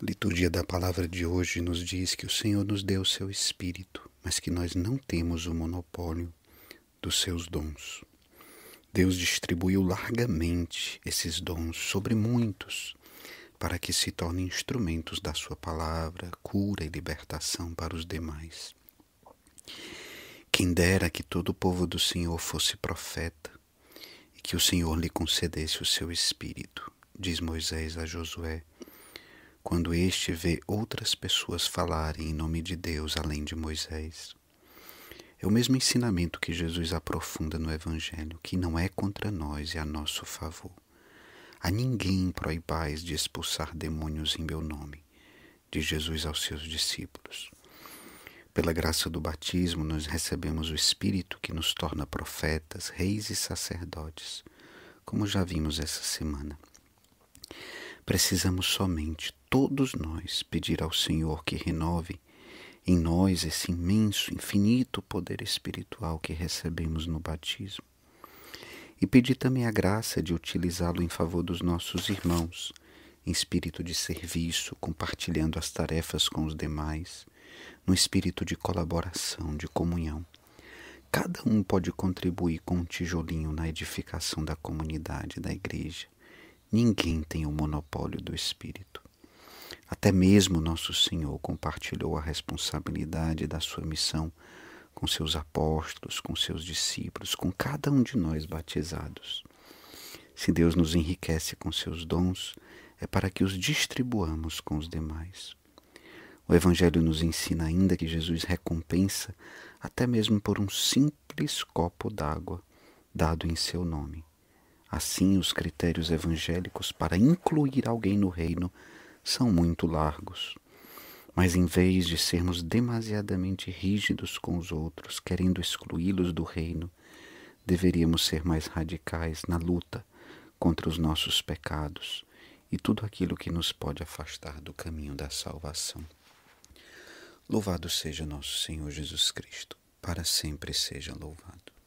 liturgia da palavra de hoje nos diz que o Senhor nos deu o seu Espírito, mas que nós não temos o monopólio dos seus dons. Deus distribuiu largamente esses dons sobre muitos, para que se tornem instrumentos da Sua palavra, cura e libertação para os demais. Quem dera que todo o povo do Senhor fosse profeta e que o Senhor lhe concedesse o seu espírito, diz Moisés a Josué quando este vê outras pessoas falarem em nome de Deus além de Moisés. É o mesmo ensinamento que Jesus aprofunda no Evangelho, que não é contra nós e é a nosso favor. A ninguém proibais de expulsar demônios em meu nome, diz Jesus aos seus discípulos. Pela graça do batismo, nós recebemos o Espírito que nos torna profetas, reis e sacerdotes, como já vimos essa semana. Precisamos somente, todos nós, pedir ao Senhor que renove em nós esse imenso, infinito poder espiritual que recebemos no batismo. E pedir também a graça de utilizá-lo em favor dos nossos irmãos, em espírito de serviço, compartilhando as tarefas com os demais, no espírito de colaboração, de comunhão. Cada um pode contribuir com um tijolinho na edificação da comunidade, da igreja. Ninguém tem o monopólio do Espírito. Até mesmo nosso Senhor compartilhou a responsabilidade da sua missão com seus apóstolos, com seus discípulos, com cada um de nós batizados. Se Deus nos enriquece com seus dons, é para que os distribuamos com os demais. O Evangelho nos ensina ainda que Jesus recompensa até mesmo por um simples copo d'água dado em seu nome. Assim, os critérios evangélicos para incluir alguém no reino são muito largos. Mas em vez de sermos demasiadamente rígidos com os outros, querendo excluí-los do reino, deveríamos ser mais radicais na luta contra os nossos pecados e tudo aquilo que nos pode afastar do caminho da salvação. Louvado seja nosso Senhor Jesus Cristo, para sempre seja louvado.